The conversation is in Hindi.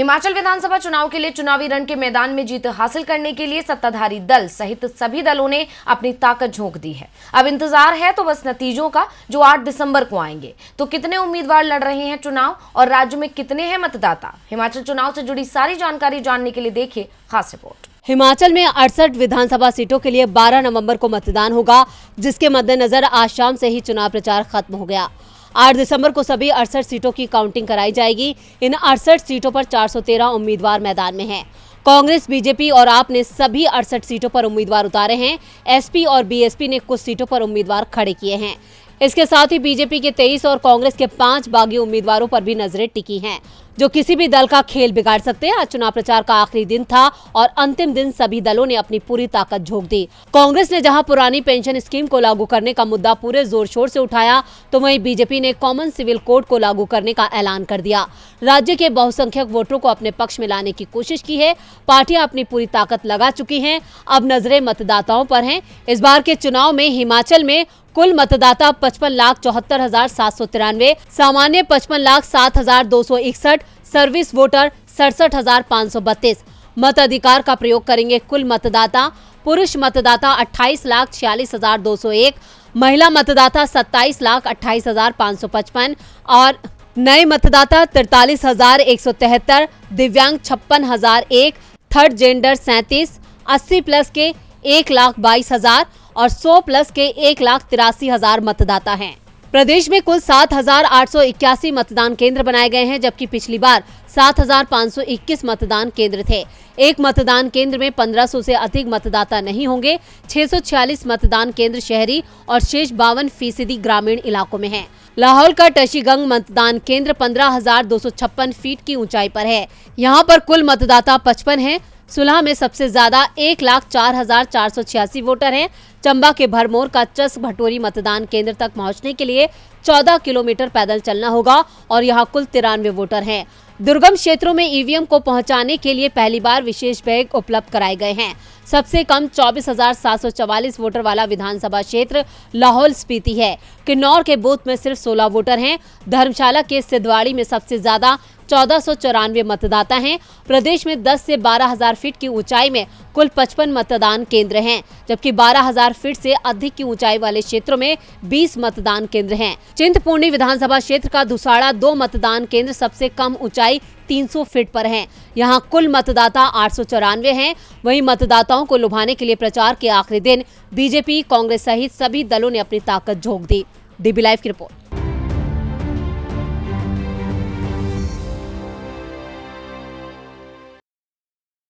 हिमाचल विधानसभा चुनाव के लिए चुनावी रण के मैदान में जीत हासिल करने के लिए सत्ताधारी दल सहित सभी दलों ने अपनी ताकत झोंक दी है अब इंतजार है तो बस नतीजों का जो 8 दिसंबर को आएंगे तो कितने उम्मीदवार लड़ रहे हैं चुनाव और राज्य में कितने हैं मतदाता हिमाचल चुनाव से जुड़ी सारी जानकारी जानने के लिए देखिए खास रिपोर्ट हिमाचल में अड़सठ विधानसभा सीटों के लिए बारह नवम्बर को मतदान होगा जिसके मद्देनजर आज शाम से ही चुनाव प्रचार खत्म हो गया 8 दिसंबर को सभी अड़सठ सीटों की काउंटिंग कराई जाएगी इन अड़सठ सीटों पर 413 उम्मीदवार मैदान में हैं कांग्रेस बीजेपी और आप ने सभी अड़सठ सीटों पर उम्मीदवार उतारे हैं एसपी और बीएसपी ने कुछ सीटों पर उम्मीदवार खड़े किए हैं इसके साथ ही बीजेपी के 23 और कांग्रेस के पांच बागी उम्मीदवारों पर भी नजरें टिकी हैं जो किसी भी दल का खेल बिगाड़ सकते हैं आज चुनाव प्रचार का आखिरी दिन था और अंतिम दिन सभी दलों ने अपनी पूरी ताकत झोंक दी कांग्रेस ने जहां पुरानी पेंशन स्कीम को लागू करने का मुद्दा पूरे जोर शोर से उठाया तो वहीं बीजेपी ने कॉमन सिविल कोड को लागू करने का ऐलान कर दिया राज्य के बहुसंख्यक वोटरों को अपने पक्ष में लाने की कोशिश की है पार्टियां अपनी पूरी ताकत लगा चुकी है अब नजरे मतदाताओं पर है इस बार के चुनाव में हिमाचल में कुल मतदाता पचपन लाख चौहत्तर हजार सात सौ तिरानवे सामान्य पचपन लाख सात हजार दो सौ इकसठ सर्विस वोटर सड़सठ हजार पाँच सौ बत्तीस मताधिकार का प्रयोग करेंगे कुल मतदाता पुरुष मतदाता अट्ठाईस लाख छियालीस हजार दो सौ एक महिला मतदाता सत्ताईस लाख अट्ठाईस हजार पाँच सौ पचपन और नए मतदाता तिरतालीस हजार एक सौ तिहत्तर दिव्यांग छप्पन हजार एक थर्ड जेंडर सैंतीस अस्सी प्लस के एक लाख बाईस हजार और सौ प्लस के एक लाख तिरासी हजार मतदाता हैं प्रदेश में कुल 7,881 मतदान केंद्र बनाए गए हैं जबकि पिछली बार 7,521 मतदान केंद्र थे एक मतदान केंद्र में 1500 से अधिक मतदाता नहीं होंगे 646 मतदान केंद्र शहरी और शेष बावन फीसदी ग्रामीण इलाकों में हैं। लाहौल का टशीगंग मतदान केंद्र 15,256 फीट की ऊंचाई पर है यहाँ पर कुल मतदाता 55 हैं सुलह में सबसे ज्यादा एक लाख चार हजार चार सौ छियासी वोटर हैं चंबा के भरमोर का चस भटोरी मतदान केंद्र तक पहुंचने के लिए 14 किलोमीटर पैदल चलना होगा और यहां कुल तिरानवे वोटर हैं दुर्गम क्षेत्रों में ईवीएम को पहुंचाने के लिए पहली बार विशेष बैग उपलब्ध कराए गए हैं सबसे कम चौबीस वोटर वाला विधानसभा क्षेत्र लाहौल स्पीति है किन्नौर के बूथ में सिर्फ 16 वोटर हैं धर्मशाला के सिद्धवाड़ी में सबसे ज्यादा चौदह मतदाता हैं प्रदेश में 10 से 12000 फीट की ऊंचाई में कुल पचपन मतदान केंद्र हैं जबकि 12,000 फीट से अधिक की ऊंचाई वाले क्षेत्रों में 20 मतदान केंद्र हैं चिंतपूर्णी विधानसभा क्षेत्र का दुसाड़ा दो मतदान केंद्र सबसे कम ऊंचाई 300 फीट पर है यहां कुल मतदाता आठ हैं वहीं मतदाताओं को लुभाने के लिए प्रचार के आखिरी दिन बीजेपी कांग्रेस सहित सभी दलों ने अपनी ताकत झोंक दी डीबी लाइव की रिपोर्ट